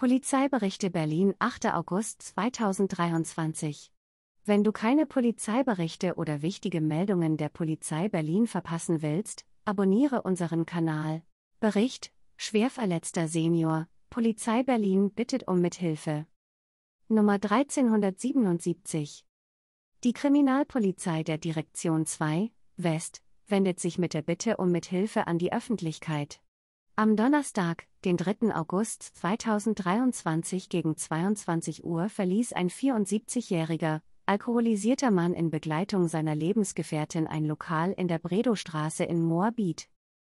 Polizeiberichte Berlin 8. August 2023 Wenn du keine Polizeiberichte oder wichtige Meldungen der Polizei Berlin verpassen willst, abonniere unseren Kanal. Bericht Schwerverletzter Senior Polizei Berlin bittet um Mithilfe. Nummer 1377 Die Kriminalpolizei der Direktion 2 West wendet sich mit der Bitte um Mithilfe an die Öffentlichkeit. Am Donnerstag, den 3. August 2023 gegen 22 Uhr verließ ein 74-jähriger, alkoholisierter Mann in Begleitung seiner Lebensgefährtin ein Lokal in der Bredostraße in Moabit.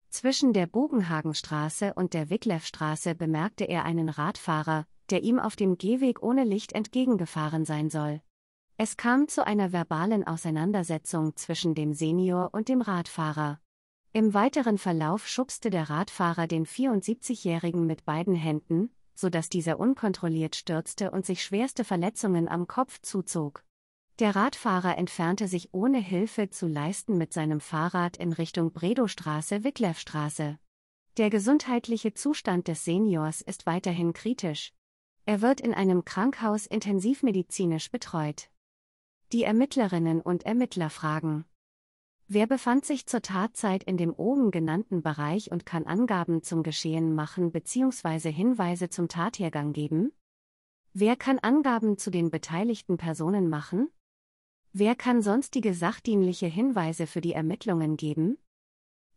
Zwischen der Bogenhagenstraße und der Wicklefstraße bemerkte er einen Radfahrer, der ihm auf dem Gehweg ohne Licht entgegengefahren sein soll. Es kam zu einer verbalen Auseinandersetzung zwischen dem Senior und dem Radfahrer. Im weiteren Verlauf schubste der Radfahrer den 74-Jährigen mit beiden Händen, sodass dieser unkontrolliert stürzte und sich schwerste Verletzungen am Kopf zuzog. Der Radfahrer entfernte sich ohne Hilfe zu leisten mit seinem Fahrrad in Richtung Bredostraße wicklewstraße Der gesundheitliche Zustand des Seniors ist weiterhin kritisch. Er wird in einem Krankenhaus intensivmedizinisch betreut. Die Ermittlerinnen und Ermittler fragen. Wer befand sich zur Tatzeit in dem oben genannten Bereich und kann Angaben zum Geschehen machen bzw. Hinweise zum Tathergang geben? Wer kann Angaben zu den beteiligten Personen machen? Wer kann sonstige sachdienliche Hinweise für die Ermittlungen geben?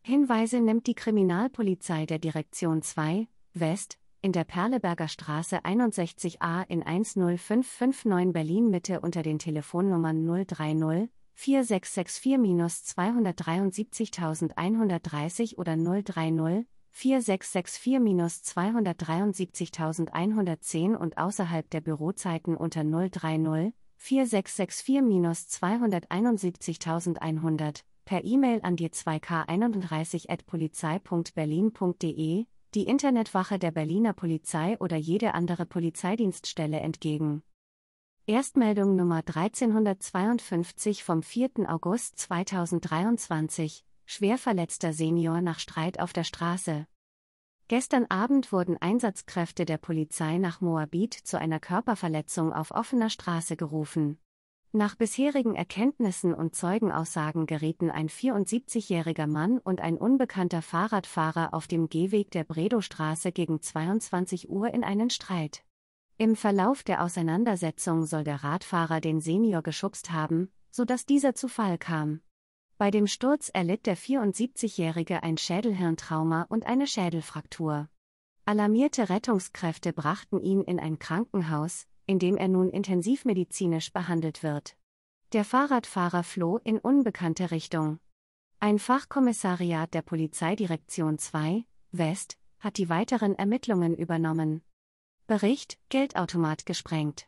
Hinweise nimmt die Kriminalpolizei der Direktion 2 West in der Perleberger Straße 61a in 10559 Berlin Mitte unter den Telefonnummern 030 4664-273130 oder 030 4664-273110 und außerhalb der Bürozeiten unter 030 4664-271100 per E-Mail an die 2k31.polizei.berlin.de, die Internetwache der Berliner Polizei oder jede andere Polizeidienststelle entgegen. Erstmeldung Nummer 1352 vom 4. August 2023, schwerverletzter Senior nach Streit auf der Straße. Gestern Abend wurden Einsatzkräfte der Polizei nach Moabit zu einer Körperverletzung auf offener Straße gerufen. Nach bisherigen Erkenntnissen und Zeugenaussagen gerieten ein 74-jähriger Mann und ein unbekannter Fahrradfahrer auf dem Gehweg der Bredostraße gegen 22 Uhr in einen Streit. Im Verlauf der Auseinandersetzung soll der Radfahrer den Senior geschubst haben, sodass dieser zu Fall kam. Bei dem Sturz erlitt der 74-Jährige ein Schädelhirntrauma und eine Schädelfraktur. Alarmierte Rettungskräfte brachten ihn in ein Krankenhaus, in dem er nun intensivmedizinisch behandelt wird. Der Fahrradfahrer floh in unbekannte Richtung. Ein Fachkommissariat der Polizeidirektion 2, West, hat die weiteren Ermittlungen übernommen. Bericht: Geldautomat gesprengt.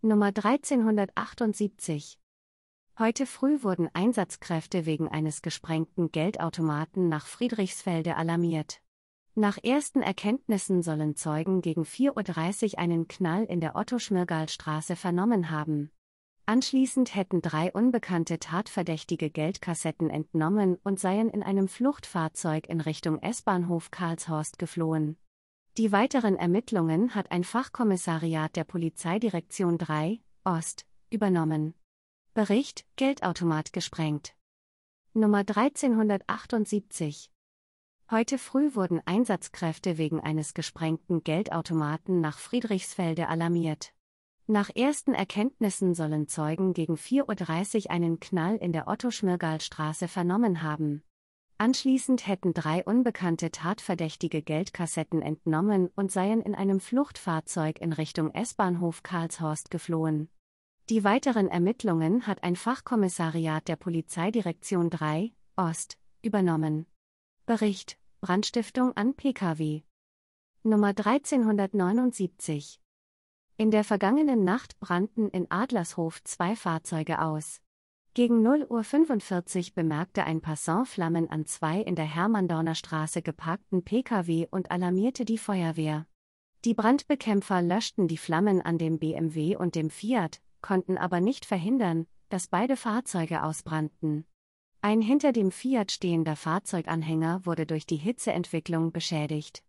Nummer 1378. Heute früh wurden Einsatzkräfte wegen eines gesprengten Geldautomaten nach Friedrichsfelde alarmiert. Nach ersten Erkenntnissen sollen Zeugen gegen 4.30 Uhr einen Knall in der Otto-Schmirgal-Straße vernommen haben. Anschließend hätten drei unbekannte tatverdächtige Geldkassetten entnommen und seien in einem Fluchtfahrzeug in Richtung S-Bahnhof Karlshorst geflohen. Die weiteren Ermittlungen hat ein Fachkommissariat der Polizeidirektion 3, Ost, übernommen. Bericht: Geldautomat gesprengt. Nummer 1378. Heute früh wurden Einsatzkräfte wegen eines gesprengten Geldautomaten nach Friedrichsfelde alarmiert. Nach ersten Erkenntnissen sollen Zeugen gegen 4.30 Uhr einen Knall in der Otto-Schmirgal-Straße vernommen haben. Anschließend hätten drei unbekannte Tatverdächtige Geldkassetten entnommen und seien in einem Fluchtfahrzeug in Richtung S-Bahnhof Karlshorst geflohen. Die weiteren Ermittlungen hat ein Fachkommissariat der Polizeidirektion 3, Ost, übernommen. Bericht: Brandstiftung an Pkw. Nummer 1379. In der vergangenen Nacht brannten in Adlershof zwei Fahrzeuge aus. Gegen 0.45 Uhr bemerkte ein Passant Flammen an zwei in der Hermandorner Straße geparkten Pkw und alarmierte die Feuerwehr. Die Brandbekämpfer löschten die Flammen an dem BMW und dem Fiat, konnten aber nicht verhindern, dass beide Fahrzeuge ausbrannten. Ein hinter dem Fiat stehender Fahrzeuganhänger wurde durch die Hitzeentwicklung beschädigt.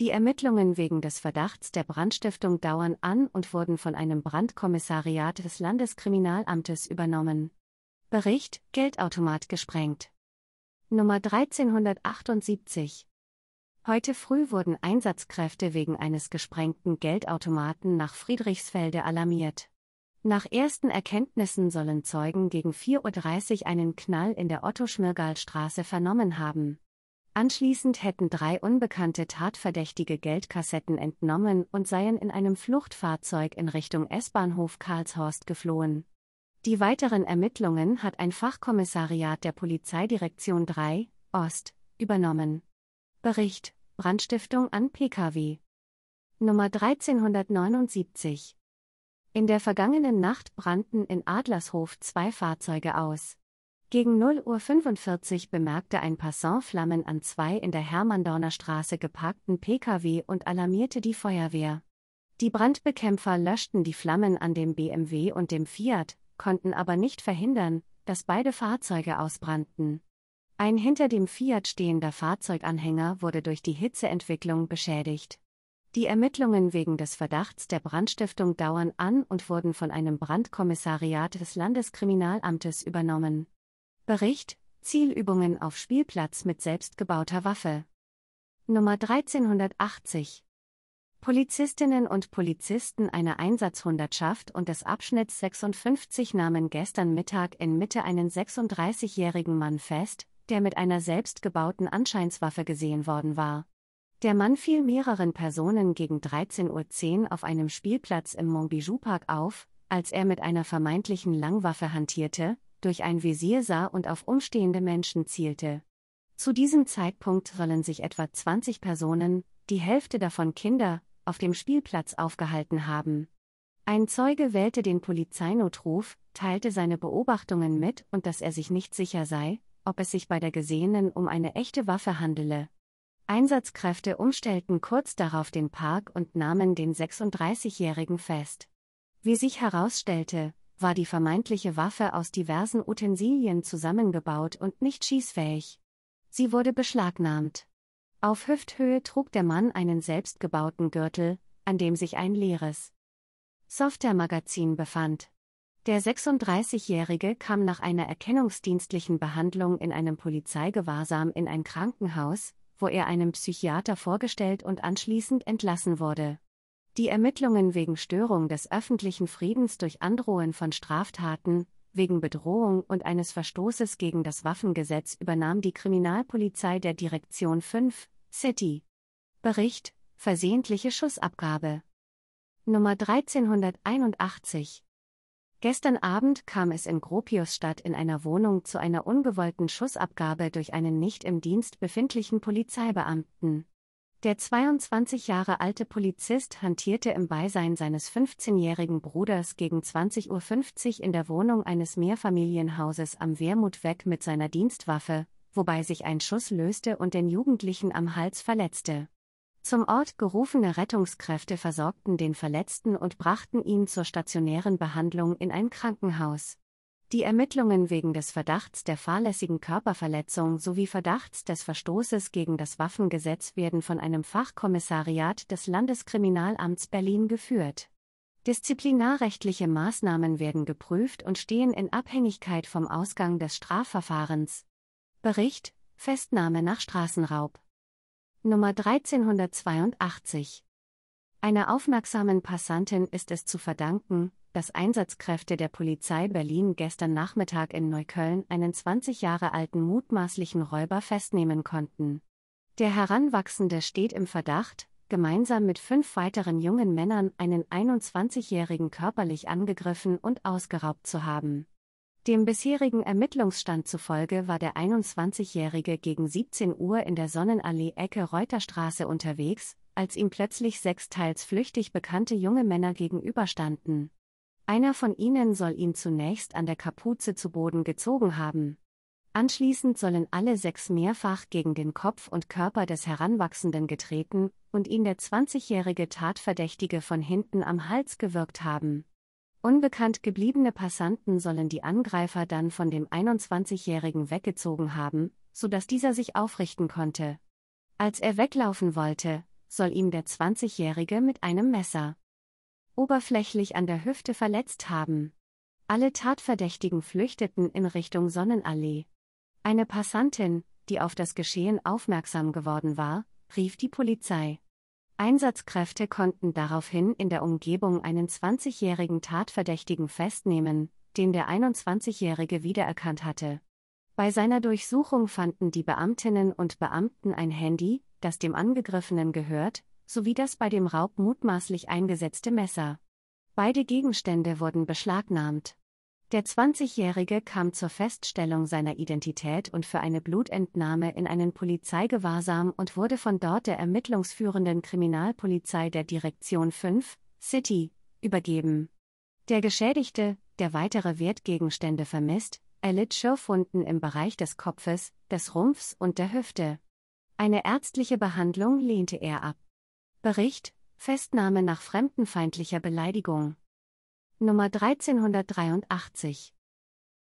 Die Ermittlungen wegen des Verdachts der Brandstiftung dauern an und wurden von einem Brandkommissariat des Landeskriminalamtes übernommen. Bericht Geldautomat gesprengt. Nummer 1378. Heute früh wurden Einsatzkräfte wegen eines gesprengten Geldautomaten nach Friedrichsfelde alarmiert. Nach ersten Erkenntnissen sollen Zeugen gegen 4.30 Uhr einen Knall in der Otto-Schmirgal-Straße vernommen haben. Anschließend hätten drei unbekannte tatverdächtige Geldkassetten entnommen und seien in einem Fluchtfahrzeug in Richtung S-Bahnhof Karlshorst geflohen. Die weiteren Ermittlungen hat ein Fachkommissariat der Polizeidirektion 3, Ost, übernommen. Bericht: Brandstiftung an Pkw. Nummer 1379. In der vergangenen Nacht brannten in Adlershof zwei Fahrzeuge aus. Gegen 0.45 Uhr bemerkte ein Passant Flammen an zwei in der Hermandorner Straße geparkten Pkw und alarmierte die Feuerwehr. Die Brandbekämpfer löschten die Flammen an dem BMW und dem Fiat, konnten aber nicht verhindern, dass beide Fahrzeuge ausbrannten. Ein hinter dem Fiat stehender Fahrzeuganhänger wurde durch die Hitzeentwicklung beschädigt. Die Ermittlungen wegen des Verdachts der Brandstiftung dauern an und wurden von einem Brandkommissariat des Landeskriminalamtes übernommen. Bericht Zielübungen auf Spielplatz mit selbstgebauter Waffe. Nummer 1380 Polizistinnen und Polizisten einer Einsatzhundertschaft und des Abschnitts 56 nahmen gestern Mittag in Mitte einen 36-jährigen Mann fest, der mit einer selbstgebauten Anscheinswaffe gesehen worden war. Der Mann fiel mehreren Personen gegen 13.10 Uhr auf einem Spielplatz im Montbijou Park auf, als er mit einer vermeintlichen Langwaffe hantierte, durch ein Visier sah und auf umstehende Menschen zielte. Zu diesem Zeitpunkt sollen sich etwa 20 Personen, die Hälfte davon Kinder, auf dem Spielplatz aufgehalten haben. Ein Zeuge wählte den Polizeinotruf, teilte seine Beobachtungen mit und dass er sich nicht sicher sei, ob es sich bei der Gesehenen um eine echte Waffe handele. Einsatzkräfte umstellten kurz darauf den Park und nahmen den 36-Jährigen fest. Wie sich herausstellte, war die vermeintliche Waffe aus diversen Utensilien zusammengebaut und nicht schießfähig. Sie wurde beschlagnahmt. Auf Hüfthöhe trug der Mann einen selbstgebauten Gürtel, an dem sich ein leeres Software-Magazin befand. Der 36-Jährige kam nach einer erkennungsdienstlichen Behandlung in einem Polizeigewahrsam in ein Krankenhaus, wo er einem Psychiater vorgestellt und anschließend entlassen wurde. Die Ermittlungen wegen Störung des öffentlichen Friedens durch Androhen von Straftaten Wegen Bedrohung und eines Verstoßes gegen das Waffengesetz übernahm die Kriminalpolizei der Direktion 5, City. Bericht: Versehentliche Schussabgabe. Nummer 1381. Gestern Abend kam es in Gropiusstadt in einer Wohnung zu einer ungewollten Schussabgabe durch einen nicht im Dienst befindlichen Polizeibeamten. Der 22 Jahre alte Polizist hantierte im Beisein seines 15-jährigen Bruders gegen 20.50 Uhr in der Wohnung eines Mehrfamilienhauses am Wermutweg mit seiner Dienstwaffe, wobei sich ein Schuss löste und den Jugendlichen am Hals verletzte. Zum Ort gerufene Rettungskräfte versorgten den Verletzten und brachten ihn zur stationären Behandlung in ein Krankenhaus. Die Ermittlungen wegen des Verdachts der fahrlässigen Körperverletzung sowie Verdachts des Verstoßes gegen das Waffengesetz werden von einem Fachkommissariat des Landeskriminalamts Berlin geführt. Disziplinarrechtliche Maßnahmen werden geprüft und stehen in Abhängigkeit vom Ausgang des Strafverfahrens. Bericht Festnahme nach Straßenraub Nummer 1382 Einer aufmerksamen Passantin ist es zu verdanken, dass Einsatzkräfte der Polizei Berlin gestern Nachmittag in Neukölln einen 20 Jahre alten mutmaßlichen Räuber festnehmen konnten. Der Heranwachsende steht im Verdacht, gemeinsam mit fünf weiteren jungen Männern einen 21-Jährigen körperlich angegriffen und ausgeraubt zu haben. Dem bisherigen Ermittlungsstand zufolge war der 21-Jährige gegen 17 Uhr in der Sonnenallee Ecke Reuterstraße unterwegs, als ihm plötzlich sechs teils flüchtig bekannte junge Männer gegenüberstanden. Einer von ihnen soll ihn zunächst an der Kapuze zu Boden gezogen haben. Anschließend sollen alle sechs mehrfach gegen den Kopf und Körper des Heranwachsenden getreten und ihn der 20-jährige Tatverdächtige von hinten am Hals gewirkt haben. Unbekannt gebliebene Passanten sollen die Angreifer dann von dem 21-jährigen weggezogen haben, sodass dieser sich aufrichten konnte. Als er weglaufen wollte, soll ihm der 20-jährige mit einem Messer oberflächlich an der Hüfte verletzt haben. Alle Tatverdächtigen flüchteten in Richtung Sonnenallee. Eine Passantin, die auf das Geschehen aufmerksam geworden war, rief die Polizei. Einsatzkräfte konnten daraufhin in der Umgebung einen 20-jährigen Tatverdächtigen festnehmen, den der 21-jährige wiedererkannt hatte. Bei seiner Durchsuchung fanden die Beamtinnen und Beamten ein Handy, das dem Angegriffenen gehört, sowie das bei dem Raub mutmaßlich eingesetzte Messer. Beide Gegenstände wurden beschlagnahmt. Der 20-Jährige kam zur Feststellung seiner Identität und für eine Blutentnahme in einen Polizeigewahrsam und wurde von dort der ermittlungsführenden Kriminalpolizei der Direktion 5, City, übergeben. Der Geschädigte, der weitere Wertgegenstände vermisst, erlitt Schürfwunden im Bereich des Kopfes, des Rumpfs und der Hüfte. Eine ärztliche Behandlung lehnte er ab. Bericht Festnahme nach fremdenfeindlicher Beleidigung. Nummer 1383.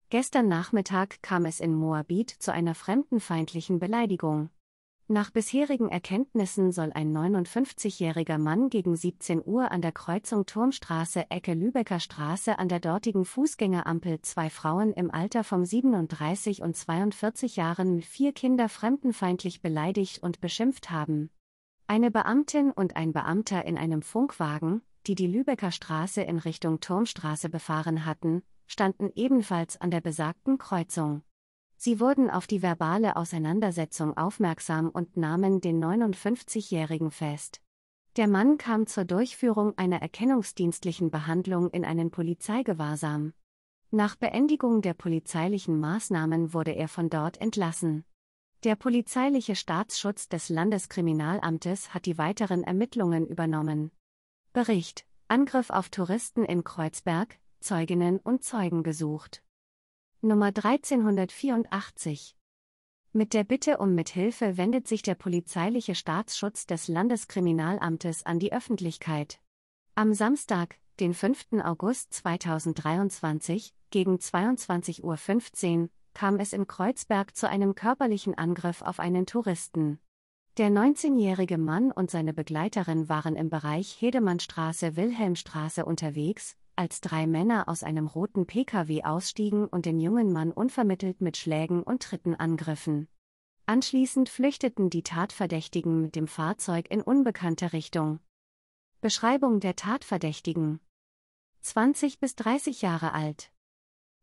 Gestern Nachmittag kam es in Moabit zu einer fremdenfeindlichen Beleidigung. Nach bisherigen Erkenntnissen soll ein 59-jähriger Mann gegen 17 Uhr an der Kreuzung Turmstraße Ecke Lübecker Straße an der dortigen Fußgängerampel zwei Frauen im Alter von 37 und 42 Jahren mit vier Kindern fremdenfeindlich beleidigt und beschimpft haben. Eine Beamtin und ein Beamter in einem Funkwagen, die die Lübecker Straße in Richtung Turmstraße befahren hatten, standen ebenfalls an der besagten Kreuzung. Sie wurden auf die verbale Auseinandersetzung aufmerksam und nahmen den 59-Jährigen fest. Der Mann kam zur Durchführung einer erkennungsdienstlichen Behandlung in einen Polizeigewahrsam. Nach Beendigung der polizeilichen Maßnahmen wurde er von dort entlassen. Der polizeiliche Staatsschutz des Landeskriminalamtes hat die weiteren Ermittlungen übernommen. Bericht Angriff auf Touristen in Kreuzberg, Zeuginnen und Zeugen gesucht. Nummer 1384 mit der Bitte um Mithilfe wendet sich der polizeiliche Staatsschutz des Landeskriminalamtes an die Öffentlichkeit. Am Samstag, den 5. August 2023, gegen 22.15 Uhr, kam es in Kreuzberg zu einem körperlichen Angriff auf einen Touristen. Der 19-jährige Mann und seine Begleiterin waren im Bereich Hedemannstraße-Wilhelmstraße unterwegs, als drei Männer aus einem roten Pkw ausstiegen und den jungen Mann unvermittelt mit Schlägen und Tritten angriffen. Anschließend flüchteten die Tatverdächtigen mit dem Fahrzeug in unbekannte Richtung. Beschreibung der Tatverdächtigen 20 bis 30 Jahre alt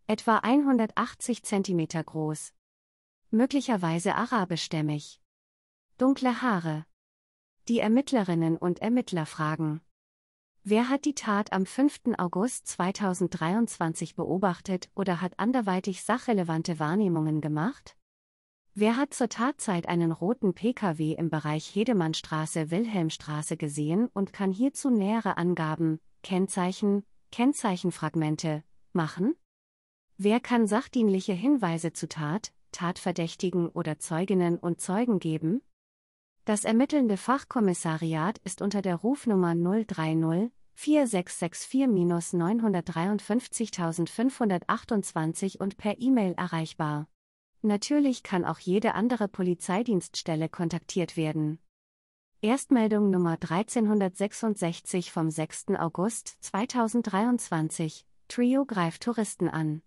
etwa 180 cm groß. Möglicherweise arabischstämmig. Dunkle Haare. Die Ermittlerinnen und Ermittler fragen. Wer hat die Tat am 5. August 2023 beobachtet oder hat anderweitig sachrelevante Wahrnehmungen gemacht? Wer hat zur Tatzeit einen roten Pkw im Bereich Hedemannstraße-Wilhelmstraße gesehen und kann hierzu nähere Angaben, Kennzeichen, Kennzeichenfragmente machen? Wer kann sachdienliche Hinweise zu Tat, Tatverdächtigen oder Zeuginnen und Zeugen geben? Das ermittelnde Fachkommissariat ist unter der Rufnummer 030 4664-953528 und per E-Mail erreichbar. Natürlich kann auch jede andere Polizeidienststelle kontaktiert werden. Erstmeldung Nummer 1366 vom 6. August 2023 Trio greift Touristen an.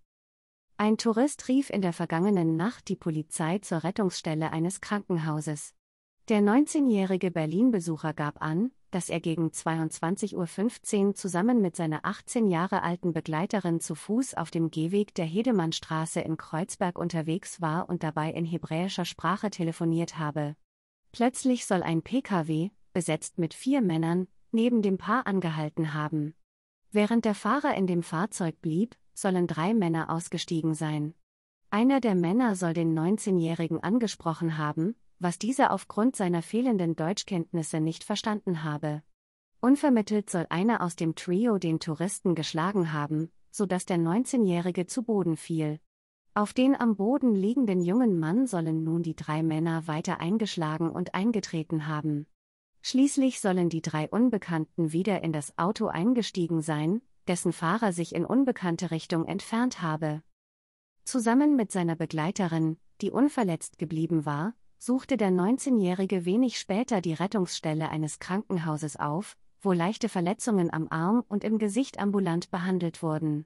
Ein Tourist rief in der vergangenen Nacht die Polizei zur Rettungsstelle eines Krankenhauses. Der 19-jährige Berlin-Besucher gab an, dass er gegen 22.15 Uhr zusammen mit seiner 18 Jahre alten Begleiterin zu Fuß auf dem Gehweg der Hedemannstraße in Kreuzberg unterwegs war und dabei in hebräischer Sprache telefoniert habe. Plötzlich soll ein Pkw, besetzt mit vier Männern, neben dem Paar angehalten haben. Während der Fahrer in dem Fahrzeug blieb, sollen drei Männer ausgestiegen sein. Einer der Männer soll den 19-Jährigen angesprochen haben, was dieser aufgrund seiner fehlenden Deutschkenntnisse nicht verstanden habe. Unvermittelt soll einer aus dem Trio den Touristen geschlagen haben, sodass der 19-Jährige zu Boden fiel. Auf den am Boden liegenden jungen Mann sollen nun die drei Männer weiter eingeschlagen und eingetreten haben. Schließlich sollen die drei Unbekannten wieder in das Auto eingestiegen sein, dessen Fahrer sich in unbekannte Richtung entfernt habe. Zusammen mit seiner Begleiterin, die unverletzt geblieben war, suchte der 19-Jährige wenig später die Rettungsstelle eines Krankenhauses auf, wo leichte Verletzungen am Arm und im Gesicht ambulant behandelt wurden.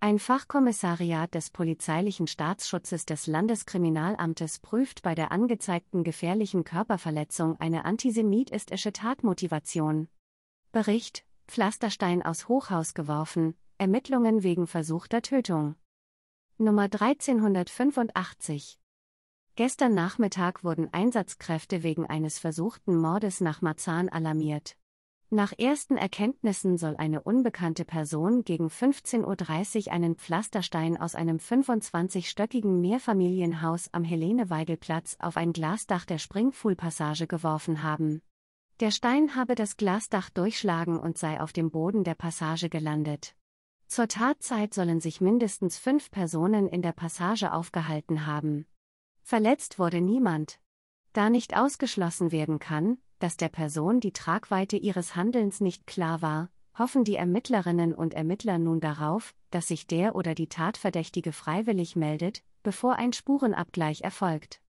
Ein Fachkommissariat des polizeilichen Staatsschutzes des Landeskriminalamtes prüft bei der angezeigten gefährlichen Körperverletzung eine antisemitistische Tatmotivation. Bericht Pflasterstein aus Hochhaus geworfen, Ermittlungen wegen versuchter Tötung. Nummer 1385 Gestern Nachmittag wurden Einsatzkräfte wegen eines versuchten Mordes nach Marzahn alarmiert. Nach ersten Erkenntnissen soll eine unbekannte Person gegen 15.30 Uhr einen Pflasterstein aus einem 25-stöckigen Mehrfamilienhaus am Helene-Weigel-Platz auf ein Glasdach der Springfuhl-Passage geworfen haben. Der Stein habe das Glasdach durchschlagen und sei auf dem Boden der Passage gelandet. Zur Tatzeit sollen sich mindestens fünf Personen in der Passage aufgehalten haben. Verletzt wurde niemand. Da nicht ausgeschlossen werden kann, dass der Person die Tragweite ihres Handelns nicht klar war, hoffen die Ermittlerinnen und Ermittler nun darauf, dass sich der oder die Tatverdächtige freiwillig meldet, bevor ein Spurenabgleich erfolgt.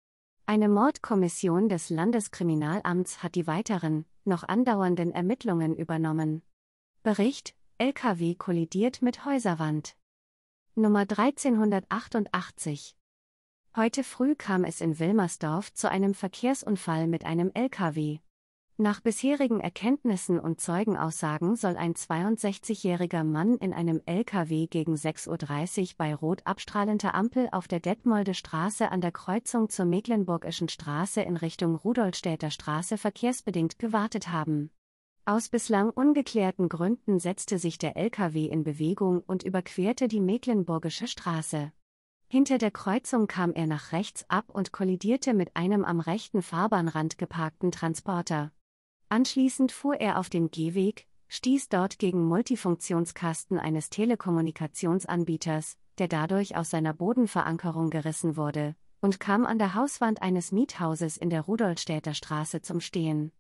Eine Mordkommission des Landeskriminalamts hat die weiteren, noch andauernden Ermittlungen übernommen. Bericht: LKW kollidiert mit Häuserwand. Nummer 1388. Heute früh kam es in Wilmersdorf zu einem Verkehrsunfall mit einem LKW. Nach bisherigen Erkenntnissen und Zeugenaussagen soll ein 62-jähriger Mann in einem LKW gegen 6.30 Uhr bei rot abstrahlender Ampel auf der Detmolde Straße an der Kreuzung zur Mecklenburgischen Straße in Richtung Rudolstädter Straße verkehrsbedingt gewartet haben. Aus bislang ungeklärten Gründen setzte sich der LKW in Bewegung und überquerte die Mecklenburgische Straße. Hinter der Kreuzung kam er nach rechts ab und kollidierte mit einem am rechten Fahrbahnrand geparkten Transporter. Anschließend fuhr er auf den Gehweg, stieß dort gegen Multifunktionskasten eines Telekommunikationsanbieters, der dadurch aus seiner Bodenverankerung gerissen wurde, und kam an der Hauswand eines Miethauses in der Rudolstädter Straße zum Stehen.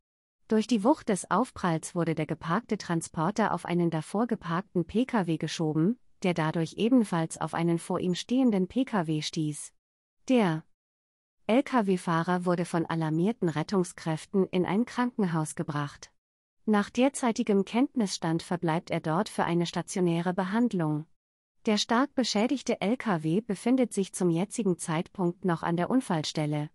Durch die Wucht des Aufpralls wurde der geparkte Transporter auf einen davor geparkten Pkw geschoben, der dadurch ebenfalls auf einen vor ihm stehenden Pkw stieß. Der Lkw-Fahrer wurde von alarmierten Rettungskräften in ein Krankenhaus gebracht. Nach derzeitigem Kenntnisstand verbleibt er dort für eine stationäre Behandlung. Der stark beschädigte Lkw befindet sich zum jetzigen Zeitpunkt noch an der Unfallstelle.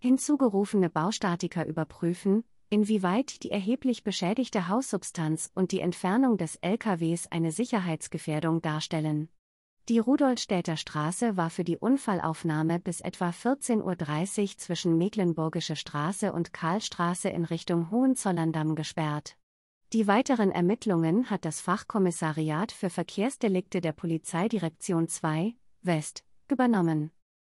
Hinzugerufene Baustatiker überprüfen, inwieweit die erheblich beschädigte Haussubstanz und die Entfernung des LKWs eine Sicherheitsgefährdung darstellen. Die Rudolstädter Straße war für die Unfallaufnahme bis etwa 14.30 Uhr zwischen Mecklenburgische Straße und Karlstraße in Richtung Hohenzollern-Damm gesperrt. Die weiteren Ermittlungen hat das Fachkommissariat für Verkehrsdelikte der Polizeidirektion 2 West übernommen.